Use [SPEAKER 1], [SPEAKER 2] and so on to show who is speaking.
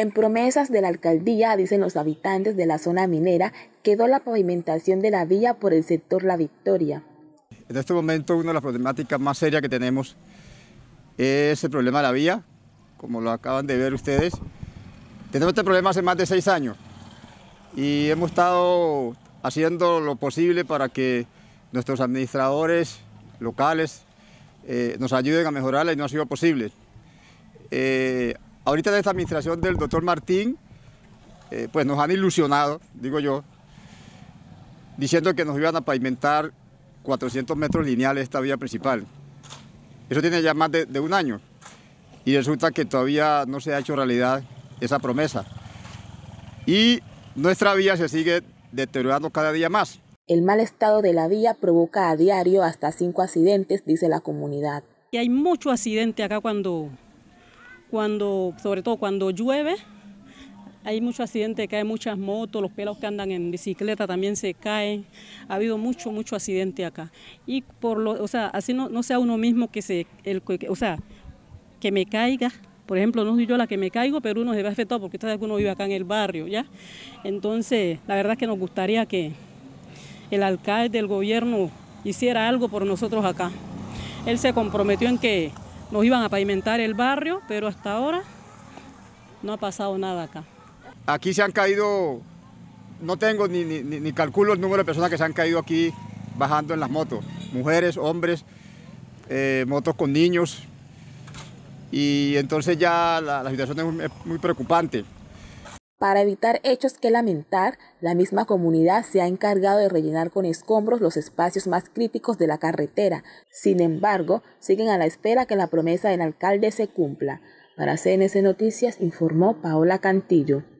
[SPEAKER 1] En promesas de la alcaldía, dicen los habitantes de la zona minera, quedó la pavimentación de la vía por el sector La Victoria.
[SPEAKER 2] En este momento una de las problemáticas más serias que tenemos es el problema de la vía, como lo acaban de ver ustedes. Tenemos este problema hace más de seis años y hemos estado haciendo lo posible para que nuestros administradores locales eh, nos ayuden a mejorarla y no ha sido posible. Eh, ahorita de esta administración del doctor Martín, eh, pues nos han ilusionado, digo yo, diciendo que nos iban a pavimentar 400 metros lineales esta vía principal. Eso tiene ya más de, de un año y resulta que todavía no se ha hecho realidad esa promesa. Y nuestra vía se sigue deteriorando cada día más.
[SPEAKER 1] El mal estado de la vía provoca a diario hasta cinco accidentes, dice la comunidad.
[SPEAKER 3] Y hay mucho accidente acá cuando cuando, sobre todo cuando llueve, hay muchos accidentes, caen muchas motos, los pelos que andan en bicicleta también se caen. Ha habido mucho, mucho accidente acá. Y por lo, o sea, así no, no sea uno mismo que se, o sea, que me caiga. Por ejemplo, no soy yo la que me caigo, pero uno se ve afectado porque está uno vive acá en el barrio, ¿ya? Entonces, la verdad es que nos gustaría que el alcalde, del gobierno, hiciera algo por nosotros acá. Él se comprometió en que nos iban a pavimentar el barrio, pero hasta ahora no ha pasado nada acá.
[SPEAKER 2] Aquí se han caído, no tengo ni, calculo el número de personas que se han caído aquí bajando en las motos. Mujeres, hombres, eh, motos con niños. Y entonces ya la situación es muy preocupante.
[SPEAKER 1] Para evitar hechos que lamentar, la misma comunidad se ha encargado de rellenar con escombros los espacios más críticos de la carretera. Sin embargo, siguen a la espera que la promesa del alcalde se cumpla. Para CNC Noticias informó Paola Cantillo.